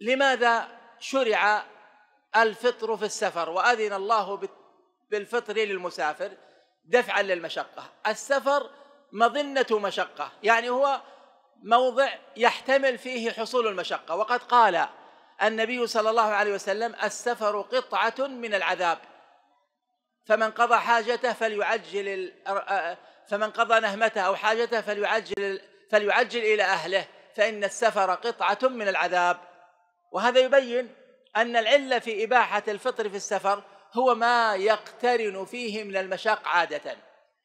لماذا شرع الفطر في السفر وأذن الله بالفطر للمسافر دفعا للمشقة السفر مظنة مشقة يعني هو موضع يحتمل فيه حصول المشقة وقد قال النبي صلى الله عليه وسلم السفر قطعة من العذاب فمن قضى حاجته فليعجل فمن قضى نهمته أو حاجته فليعجل فليعجل إلى أهله فإن السفر قطعة من العذاب وهذا يبين أن العلة في إباحة الفطر في السفر هو ما يقترن فيه من المشاق عادة